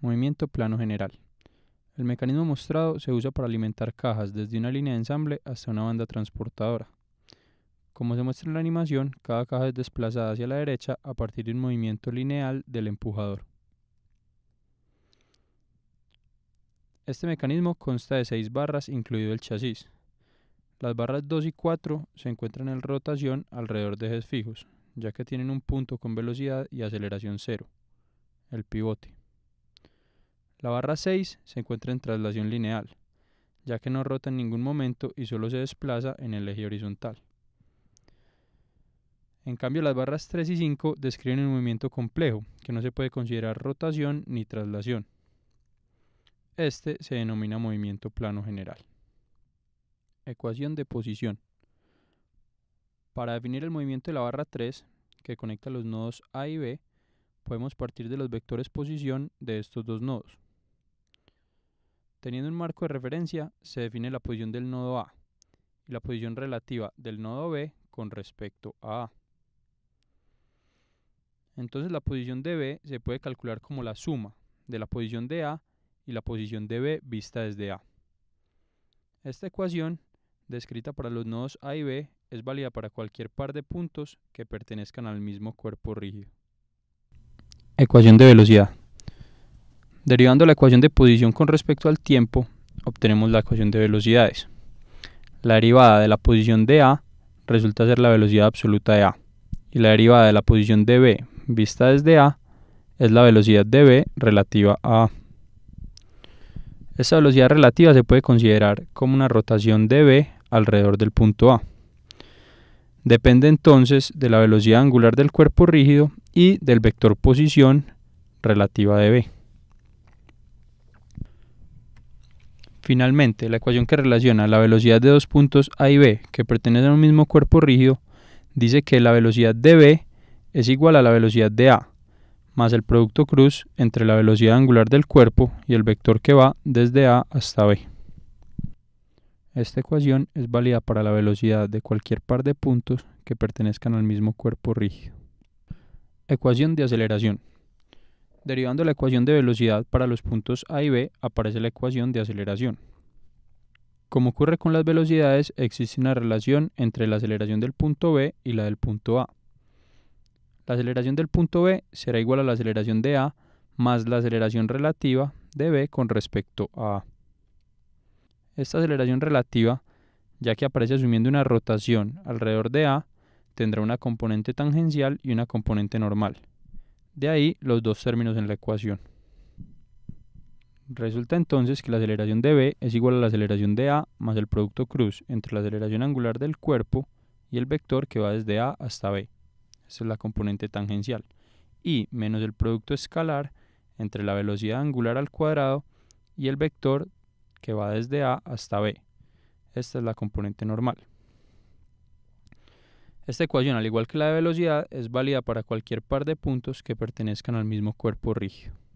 Movimiento plano general. El mecanismo mostrado se usa para alimentar cajas desde una línea de ensamble hasta una banda transportadora. Como se muestra en la animación, cada caja es desplazada hacia la derecha a partir de un movimiento lineal del empujador. Este mecanismo consta de seis barras, incluido el chasis. Las barras 2 y 4 se encuentran en rotación alrededor de ejes fijos, ya que tienen un punto con velocidad y aceleración cero, el pivote. La barra 6 se encuentra en traslación lineal, ya que no rota en ningún momento y solo se desplaza en el eje horizontal. En cambio, las barras 3 y 5 describen un movimiento complejo, que no se puede considerar rotación ni traslación. Este se denomina movimiento plano general. Ecuación de posición. Para definir el movimiento de la barra 3, que conecta los nodos A y B, podemos partir de los vectores posición de estos dos nodos. Teniendo un marco de referencia, se define la posición del nodo A y la posición relativa del nodo B con respecto a A. Entonces la posición de B se puede calcular como la suma de la posición de A y la posición de B vista desde A. Esta ecuación, descrita para los nodos A y B, es válida para cualquier par de puntos que pertenezcan al mismo cuerpo rígido. Ecuación de velocidad. Derivando la ecuación de posición con respecto al tiempo, obtenemos la ecuación de velocidades. La derivada de la posición de A resulta ser la velocidad absoluta de A, y la derivada de la posición de B vista desde A es la velocidad de B relativa a A. Esta velocidad relativa se puede considerar como una rotación de B alrededor del punto A. Depende entonces de la velocidad angular del cuerpo rígido y del vector posición relativa de B. Finalmente, la ecuación que relaciona la velocidad de dos puntos A y B que pertenecen a un mismo cuerpo rígido dice que la velocidad de B es igual a la velocidad de A, más el producto cruz entre la velocidad angular del cuerpo y el vector que va desde A hasta B. Esta ecuación es válida para la velocidad de cualquier par de puntos que pertenezcan al mismo cuerpo rígido. Ecuación de aceleración. Derivando la ecuación de velocidad para los puntos A y B, aparece la ecuación de aceleración. Como ocurre con las velocidades, existe una relación entre la aceleración del punto B y la del punto A. La aceleración del punto B será igual a la aceleración de A más la aceleración relativa de B con respecto a A. Esta aceleración relativa, ya que aparece asumiendo una rotación alrededor de A, tendrá una componente tangencial y una componente normal. De ahí los dos términos en la ecuación. Resulta entonces que la aceleración de B es igual a la aceleración de A más el producto cruz entre la aceleración angular del cuerpo y el vector que va desde A hasta B. Esta es la componente tangencial. Y menos el producto escalar entre la velocidad angular al cuadrado y el vector que va desde A hasta B. Esta es la componente normal. Esta ecuación, al igual que la de velocidad, es válida para cualquier par de puntos que pertenezcan al mismo cuerpo rígido.